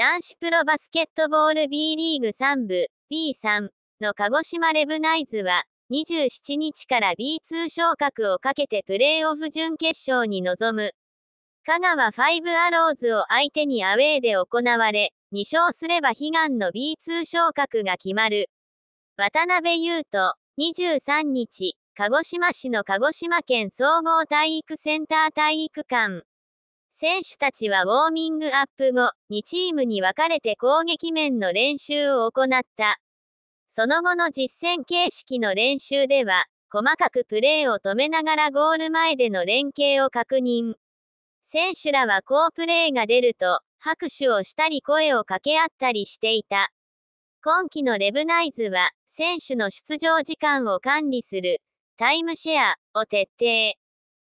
男子プロバスケットボール B リーグ3部 B3 の鹿児島レブナイズは27日から B2 昇格をかけてプレーオフ準決勝に臨む。香川5アローズを相手にアウェーで行われ、2勝すれば悲願の B2 昇格が決まる。渡辺優斗、23日、鹿児島市の鹿児島県総合体育センター体育館。選手たちはウォーミングアップ後、2チームに分かれて攻撃面の練習を行った。その後の実戦形式の練習では、細かくプレーを止めながらゴール前での連携を確認。選手らは好プレーが出ると、拍手をしたり声を掛け合ったりしていた。今季のレブナイズは、選手の出場時間を管理する、タイムシェアを徹底。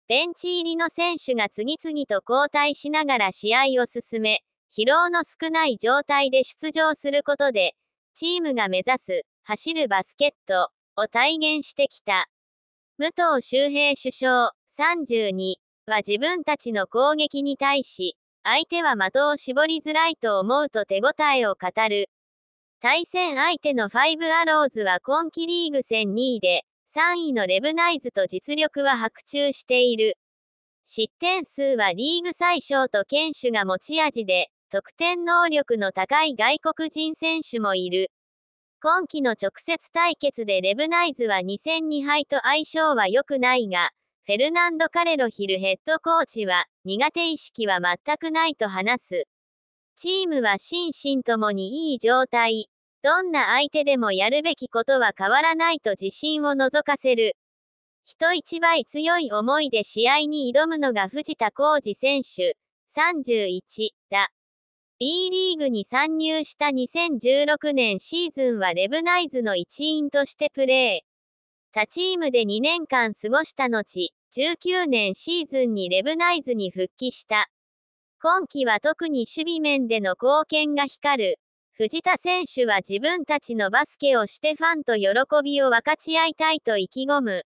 ベンチ入りの選手が次々と交代しながら試合を進め、疲労の少ない状態で出場することで、チームが目指す、走るバスケットを体現してきた。武藤周平首相32は自分たちの攻撃に対し、相手は的を絞りづらいと思うと手応えを語る。対戦相手のファイブアローズは今季リーグ戦2位で、3位のレブナイズと実力は白昼している。失点数はリーグ最小と堅守が持ち味で、得点能力の高い外国人選手もいる。今季の直接対決でレブナイズは2戦2敗と相性は良くないが、フェルナンド・カレロヒルヘッドコーチは、苦手意識は全くないと話す。チームは心身ともにいい状態、どんな相手でもやるべきことは変わらないと自信を覗かせる。人一倍強い思いで試合に挑むのが藤田浩二選手、31だ。B リーグに参入した2016年シーズンはレブナイズの一員としてプレー。他チームで2年間過ごした後、19年シーズンにレブナイズに復帰した。今季は特に守備面での貢献が光る。藤田選手は自分たちのバスケをしてファンと喜びを分かち合いたいと意気込む。